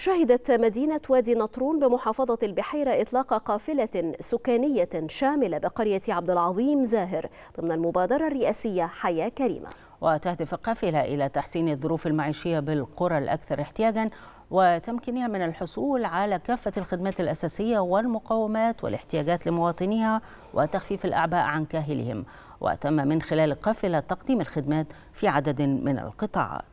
شهدت مدينة وادي نطرون بمحافظة البحيرة إطلاق قافلة سكانية شاملة بقرية عبد العظيم زاهر ضمن المبادرة الرئاسية حياة كريمة وتهدف القافلة إلى تحسين الظروف المعيشية بالقرى الأكثر احتياجاً وتمكينها من الحصول على كافة الخدمات الأساسية والمقومات والاحتياجات لمواطنيها وتخفيف الأعباء عن كاهلهم وتم من خلال القافلة تقديم الخدمات في عدد من القطاعات